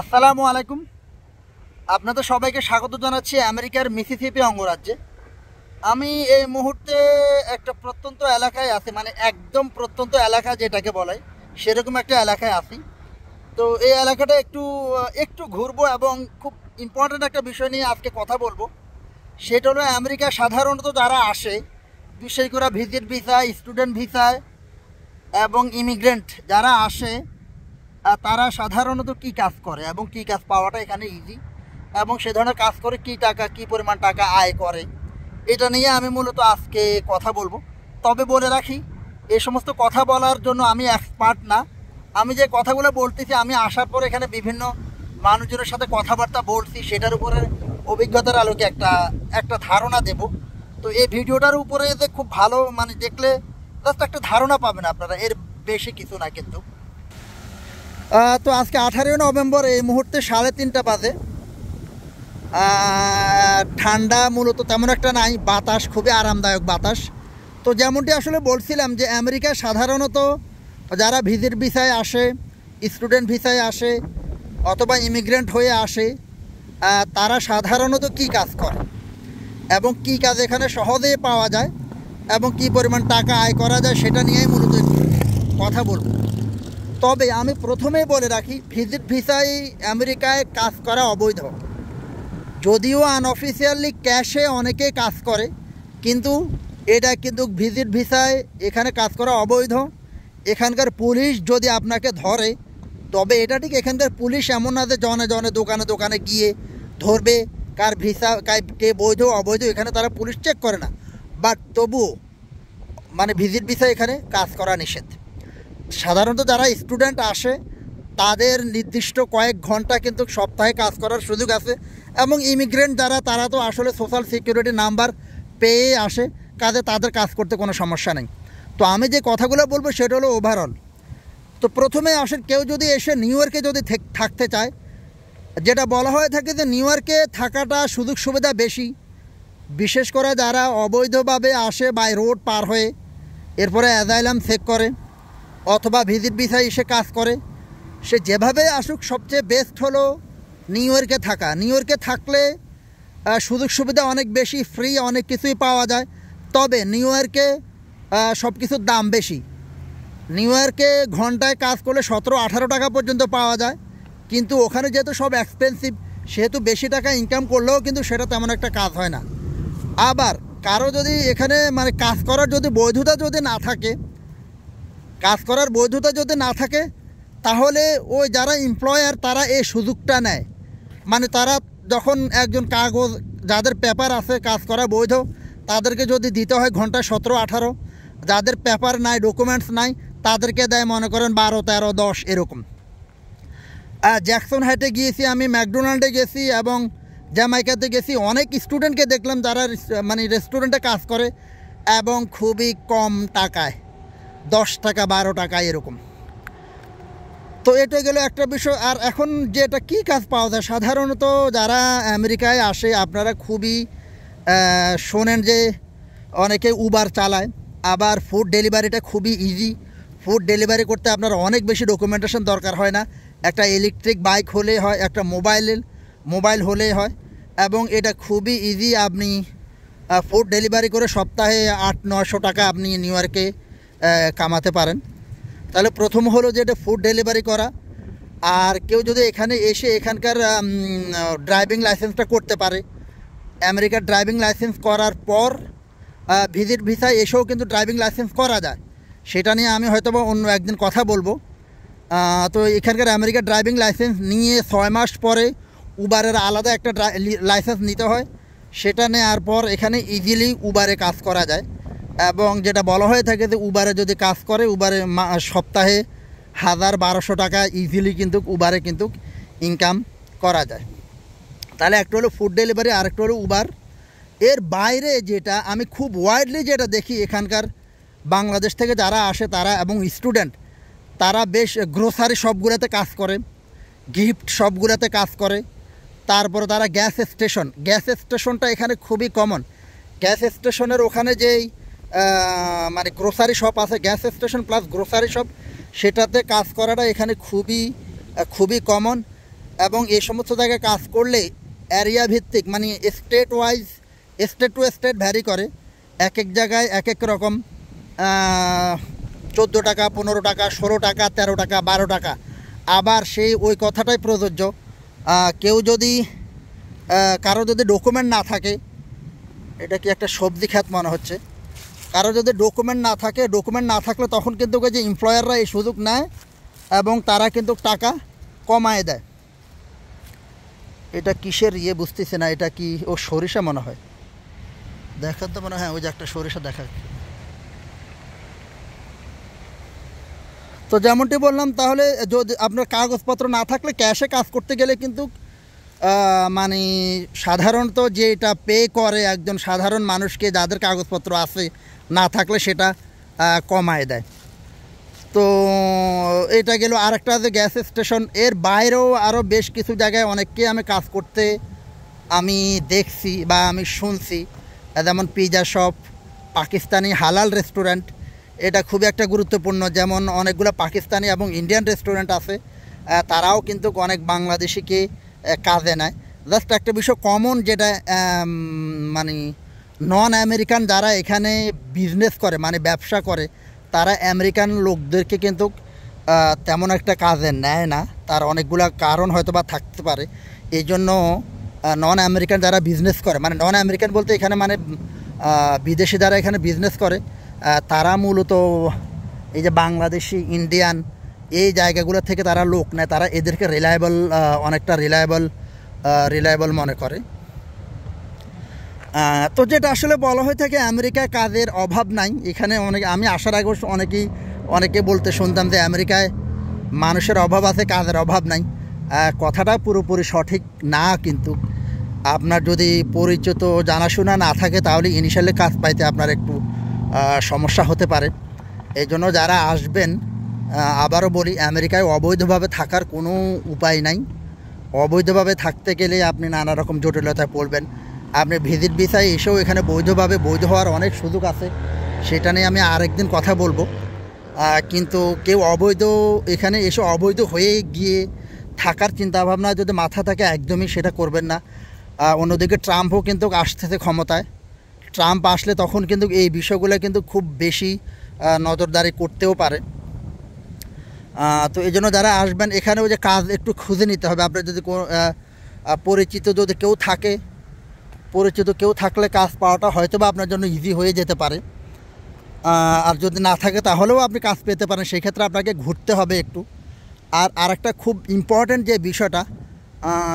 আসসালামু আলাইকুম আপনাদের সবাইকে স্বাগত জানাচ্ছি আমেরিকার মিসিসিপি অঙ্গরাজ্যে আমি এই মুহূর্তে একটা প্রত্যন্ত এলাকায় আছি মানে একদম প্রত্যন্ত এলাকা যেটাকে বলে সেরকম একটা এলাকায় আছি তো এই এলাকাটা একটু একটু ঘুরবো এবং খুব ইম্পর্ট্যান্ট একটা বিষয় নিয়ে আজকে কথা বলবো সেটা হলো আমেরিকা সাধারণত যারা আসে বিশেষ করে ভিজিট ভিসা স্টুডেন্ট ভিসায় এবং ইমিগ্রেন্ট যারা আসে তারা সাধারণত কি কাজ করে এবং কি কাজ পাওয়াটা এখানে ইজি এবং সে ধরনের কাজ করে কি টাকা কি পরিমাণ টাকা আয় করে এটা নিয়ে আমি মূলত আজকে কথা বলবো তবে বলে রাখি এই সমস্ত কথা বলার জন্য আমি এক্সপার্ট না আমি যে কথাগুলো বলতেছি আমি আসার পর এখানে বিভিন্ন মানুষজনের সাথে কথাবার্তা বলছি সেটার উপরে অভিজ্ঞতার আলোকে একটা একটা ধারণা দেব তো এই ভিডিওটার উপরে যে খুব ভালো মানে দেখলে জাস্ট একটা ধারণা পাবেন আপনারা এর বেশি কিছু না কিন্তু তো আজকে আঠারোই নভেম্বর এই মুহূর্তে সাড়ে তিনটা বাজে ঠান্ডা মূলত তেমন একটা নাই বাতাস খুবই আরামদায়ক বাতাস তো যেমনটি আসলে বলছিলাম যে আমেরিকা সাধারণত যারা ভিজিট ভিসায় আসে স্টুডেন্ট ভিসায় আসে অথবা ইমিগ্রেন্ট হয়ে আসে তারা সাধারণত কি কাজ করে এবং কি কাজ এখানে সহজে পাওয়া যায় এবং কি পরিমাণ টাকা আয় করা যায় সেটা নিয়েই মূলত কথা বলবো তবে আমি প্রথমে বলে রাখি ভিজিট ভিসায় আমেরিকায় কাজ করা অবৈধ যদিও আনঅফিসিয়ালি ক্যাশে অনেকে কাজ করে কিন্তু এটা কিন্তু ভিজিট ভিসায় এখানে কাজ করা অবৈধ এখানকার পুলিশ যদি আপনাকে ধরে তবে এটা ঠিক এখানকার পুলিশ এমন না যে জনে জনে দোকানে দোকানে গিয়ে ধরবে কার ভিসা কার কে বৈধ অবৈধ এখানে তারা পুলিশ চেক করে না বাট তবুও মানে ভিজিট ভিসা এখানে কাজ করা নিষেধ সাধারণত যারা স্টুডেন্ট আসে তাদের নির্দিষ্ট কয়েক ঘন্টা কিন্তু সপ্তাহে কাজ করার সুযোগ আছে এবং ইমিগ্রেন্ট যারা তারা তো আসলে সোশ্যাল সিকিউরিটি নাম্বার পেয়ে আসে কাজে তাদের কাজ করতে কোনো সমস্যা নেই তো আমি যে কথাগুলো বলবো সেটা হলো ওভারঅল তো প্রথমে আসেন কেউ যদি এসে নিউ ইয়র্কে যদি থাকতে চায় যেটা বলা হয়ে থাকে যে নিউ ইয়র্কে থাকাটা সুযোগ সুবিধা বেশি বিশেষ করে যারা অবৈধভাবে আসে বাই রোড পার হয়ে এরপরে অ্যাজাইলাম চেক করে অথবা ভিজিট ভিসায় এসে কাজ করে সে যেভাবে আসুক সবচেয়ে বেস্ট হলো নিউ ইয়র্কে থাকা নিউ ইয়র্কে থাকলে সুযোগ সুবিধা অনেক বেশি ফ্রি অনেক কিছুই পাওয়া যায় তবে নিউ ইয়র্কে সব কিছুর দাম বেশি নিউ ইয়র্কে ঘন্টায় কাজ করলে সতেরো আঠারো টাকা পর্যন্ত পাওয়া যায় কিন্তু ওখানে যেহেতু সব এক্সপেন্সিভ সেহেতু বেশি টাকা ইনকাম করলেও কিন্তু সেটা তেমন একটা কাজ হয় না আবার কারো যদি এখানে মানে কাজ করার যদি বৈধতা যদি না থাকে কাজ করার বৈধতা যদি না থাকে তাহলে ওই যারা এমপ্লয়ার তারা এই সুযোগটা নেয় মানে তারা যখন একজন কাগজ যাদের পেপার আছে কাজ করা বৈধ তাদেরকে যদি দিতে হয় ঘন্টা সতেরো আঠারো যাদের পেপার নাই ডকুমেন্টস নাই তাদেরকে দেয় মনে করেন বারো তেরো দশ এরকম জ্যাকসন হাইটে গিয়েছি আমি ম্যাকডোনাল্ডে গেছি এবং জ্যামাইকাতে গেছি অনেক স্টুডেন্টকে দেখলাম যারা মানে রেস্টুরেন্টে কাজ করে এবং খুবই কম টাকায় দশ টাকা বারো টাকা এরকম তো এটা গেল একটা বিষয় আর এখন যেটা কি কাজ পাওয়া যায় সাধারণত যারা আমেরিকায় আসে আপনারা খুবই শোনেন যে অনেকে উবার চালায় আবার ফুড ডেলিভারিটা খুবই ইজি ফুড ডেলিভারি করতে আপনার অনেক বেশি ডকুমেন্টেশন দরকার হয় না একটা ইলেকট্রিক বাইক হলেই হয় একটা মোবাইল মোবাইল হলেই হয় এবং এটা খুবই ইজি আপনি ফুড ডেলিভারি করে সপ্তাহে আট নশো টাকা আপনি নিউ ইয়র্কে কামাতে পারেন তাহলে প্রথম হলো যে এটা ফুড ডেলিভারি করা আর কেউ যদি এখানে এসে এখানকার ড্রাইভিং লাইসেন্সটা করতে পারে আমেরিকার ড্রাইভিং লাইসেন্স করার পর ভিজিট ভিসায় এসেও কিন্তু ড্রাইভিং লাইসেন্স করা যায় সেটা নিয়ে আমি হয়তো বা অন্য একদিন কথা বলবো তো এখানকার আমেরিকার ড্রাইভিং লাইসেন্স নিয়ে ছয় মাস পরে উবারের আলাদা একটা লাইসেন্স নিতে হয় সেটা নেওয়ার পর এখানে ইজিলি উবারে কাজ করা যায় এবং যেটা বলা হয়ে থাকে যে উবারে যদি কাজ করে উবারে সপ্তাহে হাজার বারোশো টাকা ইজিলি কিন্তু উবারে কিন্তু ইনকাম করা যায় তাহলে একটা হলো ফুড ডেলিভারি আর একটা হলো উবার এর বাইরে যেটা আমি খুব ওয়াইডলি যেটা দেখি এখানকার বাংলাদেশ থেকে যারা আসে তারা এবং স্টুডেন্ট তারা বেশ গ্রোসারি শপগুলোতে কাজ করে গিফট শপগুলোতে কাজ করে তারপরে তারা গ্যাস স্টেশন গ্যাস স্টেশনটা এখানে খুবই কমন গ্যাস স্টেশনের ওখানে যেই মানে গ্রোসারি শপ আছে gas station plus grocery shop সেটাতে কাজ করাটা এখানে খুবই খুবই কমন এবং এই সমস্ত জায়গায় কাজ করলে এরিয়া ভিত্তিক মানে state wise state to state vary করে এক এক জায়গায় এক এক রকম চোদ্দো টাকা পনেরো টাকা ষোলো টাকা তেরো টাকা বারো টাকা আবার সেই ওই কথাটাই প্রযোজ্য কেউ যদি কারো যদি ডকুমেন্ট না থাকে এটা কি একটা সবজি খ্যাত মনে হচ্ছে কারো যদি ডকুমেন্ট না থাকে ডকুমেন্ট না থাকলে তখন কিন্তু যে এমপ্লয়াররা এই সুযোগ নেয় এবং তারা কিন্তু টাকা কমায় দেয় এটা কিসের ইয়ে বুঝতেছে না এটা কি ও সরিষা মনে হয় দেখার তো মনে হয় হ্যাঁ, ওই যে একটা সরিষা দেখা তো যেমনটি বললাম তাহলে যদি আপনার কাগজপত্র না থাকলে ক্যাশে কাজ করতে গেলে কিন্তু মানে সাধারণত যেটা পে করে একজন সাধারণ মানুষকে যাদের কাগজপত্র আছে না থাকলে সেটা কমায় দেয় তো এটা গেল আর একটা যে গ্যাস স্টেশন এর বাইরেও আরও বেশ কিছু জায়গায় অনেককে আমি কাজ করতে আমি দেখছি বা আমি শুনছি যেমন পিজা শপ পাকিস্তানি হালাল রেস্টুরেন্ট এটা খুব একটা গুরুত্বপূর্ণ যেমন অনেকগুলো পাকিস্তানি এবং ইন্ডিয়ান রেস্টুরেন্ট আছে তারাও কিন্তু অনেক বাংলাদেশিকে কাজে নেয় জাস্ট একটা বিষয় কমন যেটা মানে নন আমেরিকান যারা এখানে বিজনেস করে মানে ব্যবসা করে তারা আমেরিকান লোকদেরকে কিন্তু তেমন একটা কাজে নেয় না তার অনেকগুলো কারণ হয়তো বা থাকতে পারে এই জন্য নন আমেরিকান যারা বিজনেস করে মানে নন আমেরিকান বলতে এখানে মানে বিদেশি যারা এখানে বিজনেস করে তারা মূলত এই যে বাংলাদেশি ইন্ডিয়ান এই জায়গাগুলো থেকে তারা লোক নেয় তারা এদেরকে রিলায়েবল অনেকটা রিলায়েবল রিলায়েবল মনে করে তো যেটা আসলে বলা হয়ে থাকে আমেরিকায় কাজের অভাব নাই এখানে অনেক আমি আসার আগে অনেকেই অনেকে বলতে শুনতাম যে আমেরিকায় মানুষের অভাব আছে কাজের অভাব নাই কথাটা পুরোপুরি সঠিক না কিন্তু আপনার যদি পরিচিত জানাশোনা না থাকে তাহলে ইনিশিয়ালি কাজ পাইতে আপনার একটু সমস্যা হতে পারে এই জন্য যারা আসবেন আবারও বলি আমেরিকায় অবৈধভাবে থাকার কোনো উপায় নাই অবৈধভাবে থাকতে গেলে আপনি নানা রকম জটিলতায় পড়বেন আপনি ভিজিট ভিসায় এসেও এখানে বৈধভাবে বৈধ হওয়ার অনেক সুযোগ আছে সেটা নিয়ে আমি আরেকদিন কথা বলবো কিন্তু কেউ অবৈধ এখানে এসে অবৈধ হয়ে গিয়ে থাকার চিন্তাভাবনা যদি মাথা থাকে একদমই সেটা করবেন না অন্যদিকে ট্রাম্পও কিন্তু আসতেছে ক্ষমতায় ট্রাম্প আসলে তখন কিন্তু এই বিষয়গুলো কিন্তু খুব বেশি নজরদারি করতেও পারে তো এই জন্য যারা আসবেন এখানেও যে কাজ একটু খুঁজে নিতে হবে আপনার যদি পরিচিত যদি কেউ থাকে পরিচিত কেউ থাকলে কাজ পাওয়াটা হয়তো বা আপনার জন্য ইজি হয়ে যেতে পারে আর যদি না থাকে তাহলেও আপনি কাজ পেতে পারেন সেই ক্ষেত্রে আপনাকে ঘুরতে হবে একটু আর আরেকটা খুব ইম্পর্ট্যান্ট যে বিষয়টা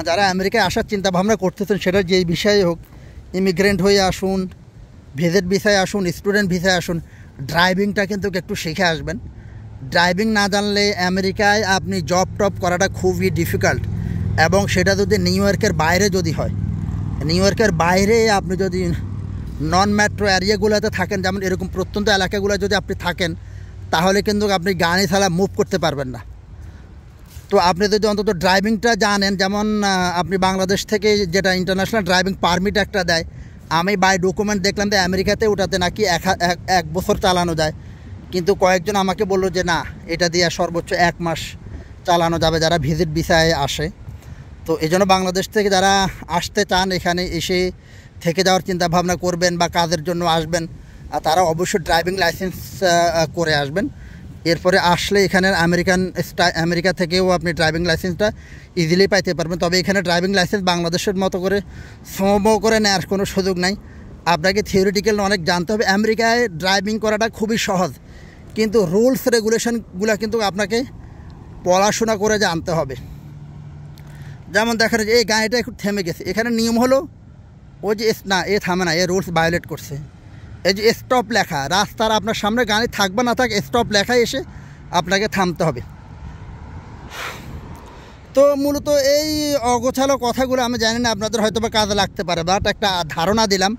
যারা আমেরিকায় আসার চিন্তাভাবনা করতেছেন সেটা যেই বিষয়ে হোক ইমিগ্রেন্ট হয়ে আসুন ভিজিট ভিসায় আসুন স্টুডেন্ট ভিসায় আসুন ড্রাইভিংটা কিন্তু একটু শিখে আসবেন ড্রাইভিং না জানলে আমেরিকায় আপনি জব টপ করাটা খুবই ডিফিকাল্ট এবং সেটা যদি নিউ ইয়র্কের বাইরে যদি হয় নিউ ইয়র্কের বাইরে আপনি যদি নন মেট্রো এরিয়াগুলোতে থাকেন যেমন এরকম প্রত্যন্ত এলাকাগুলো যদি আপনি থাকেন তাহলে কিন্তু আপনি গাড়ি ছাড়া মুভ করতে পারবেন না তো আপনি যদি অন্তত ড্রাইভিংটা জানেন যেমন আপনি বাংলাদেশ থেকে যেটা ইন্টারন্যাশনাল ড্রাইভিং পারমিট একটা দেয় আমি বাই ডকুমেন্ট দেখলাম যে আমেরিকাতে ওটাতে নাকি এক এক বছর চালানো যায় কিন্তু কয়েকজন আমাকে বললো যে না এটা দিয়ে সর্বোচ্চ এক মাস চালানো যাবে যারা ভিজিট বিসায় আসে তো এই জন্য বাংলাদেশ থেকে যারা আসতে চান এখানে এসে থেকে যাওয়ার চিন্তা ভাবনা করবেন বা কাজের জন্য আসবেন তারা অবশ্যই ড্রাইভিং লাইসেন্স করে আসবেন এরপরে আসলে এখানের আমেরিকান আমেরিকা থেকেও আপনি ড্রাইভিং লাইসেন্সটা ইজিলি পাইতে পারবেন তবে এখানে ড্রাইভিং লাইসেন্স বাংলাদেশের মতো করে সম করে নেওয়ার কোনো সুযোগ নাই আপনাকে থিওরিটিক্যাল অনেক জানতে হবে আমেরিকায় ড্রাইভিং করাটা খুবই সহজ কিন্তু রুলস রেগুলেশনগুলো কিন্তু আপনাকে পড়াশোনা করে জানতে হবে যেমন দেখা যাচ্ছে এই গাড়িটা একটু থেমে গেছে এখানে নিয়ম হলো ও যে না এ থামে না এ রুলস ভায়োলেট করছে এই যে স্টপ লেখা রাস্তার আপনার সামনে গাড়ি থাকবে না থাক স্টপ লেখা এসে আপনাকে থামতে হবে তো মূলত এই অগোছালো কথাগুলো আমি জানি না আপনাদের হয়তো বা কাজে লাগতে পারে বাট একটা ধারণা দিলাম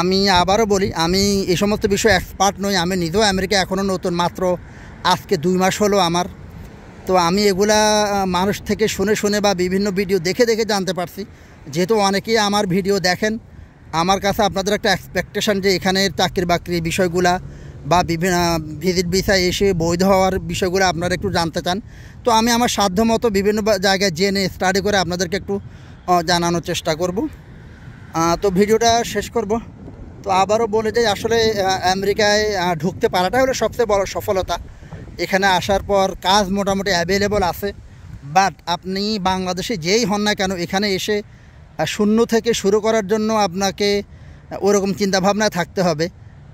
আমি আবারও বলি আমি এই সমস্ত বিষয়ে এক্সপার্ট নই আমি নিজেও আমেরিকা এখনও নতুন মাত্র আজকে দুই মাস হলো আমার তো আমি এগুলা মানুষ থেকে শুনে শুনে বা বিভিন্ন ভিডিও দেখে দেখে জানতে পারছি যেহেতু অনেকেই আমার ভিডিও দেখেন আমার কাছে আপনাদের একটা এক্সপেকটেশান যে এখানের চাকরি বাকরি বিষয়গুলা বা বিভিন্ন ভিজিট ভিসা এসে বৈধ হওয়ার বিষয়গুলো আপনারা একটু জানতে চান তো আমি আমার সাধ্যমতো বিভিন্ন জায়গায় জেনে স্টাডি করে আপনাদেরকে একটু জানানোর চেষ্টা করব তো ভিডিওটা শেষ করব তো আবারও বলে যাই আসলে আমেরিকায় ঢুকতে পারাটাই হলো সবচেয়ে বড় সফলতা এখানে আসার পর কাজ মোটামুটি অ্যাভেলেবল আছে বাট আপনি বাংলাদেশে যেই হন না কেন এখানে এসে শূন্য থেকে শুরু করার জন্য আপনাকে ওরকম চিন্তাভাবনা থাকতে হবে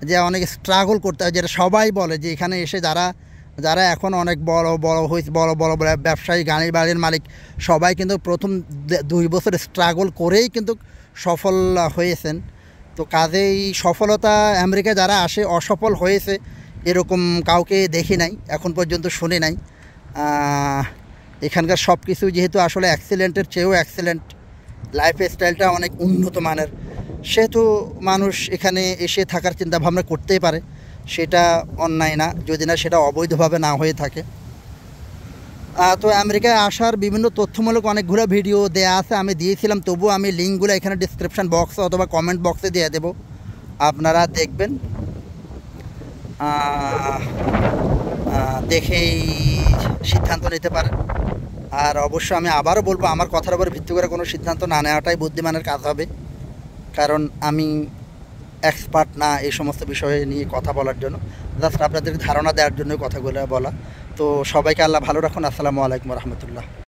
যে অনেক স্ট্রাগল করতে হয় যেটা সবাই বলে যে এখানে এসে যারা যারা এখন অনেক বড় বড় হয়েছে বড় বড় বড় ব্যবসায়ী গাড়ির বাড়ির মালিক সবাই কিন্তু প্রথম দুই বছর স্ট্রাগল করেই কিন্তু সফল হয়েছেন তো কাজেই সফলতা আমেরিকা যারা আসে অসফল হয়েছে এরকম কাউকে দেখি নাই এখন পর্যন্ত শুনি নাই এখানকার সব কিছু যেহেতু আসলে অ্যাক্সিডেন্টের চেয়েও অ্যাক্সিডেন্ট লাইফস্টাইলটা অনেক উন্নত মানের সেহেতু মানুষ এখানে এসে থাকার চিন্তা ভাবনা করতেই পারে সেটা অন্যায় না যদি না সেটা অবৈধভাবে না হয়ে থাকে তো আমেরিকায় আসার বিভিন্ন তথ্যমূলক অনেকগুলো ভিডিও দেয়া আছে আমি দিয়েছিলাম তবুও আমি লিঙ্কগুলো এখানে ডিসক্রিপশান বক্স অথবা কমেন্ট বক্সে দিয়ে দেবো আপনারা দেখবেন দেখেই সিদ্ধান্ত নিতে পারেন আর অবশ্য আমি আবারও বলবো আমার কথার উপর ভিত্তি করে কোনো সিদ্ধান্ত না নেওয়াটাই বুদ্ধিমানের কাজ হবে কারণ আমি এক্সপার্ট না এই সমস্ত বিষয়ে নিয়ে কথা বলার জন্য জাস্ট আপনাদের ধারণা দেওয়ার জন্য কথাগুলো বলা তো সবাইকে আল্লাহ ভালো রাখুন আসসালামু আলাইকুম রহমতুল্লাহ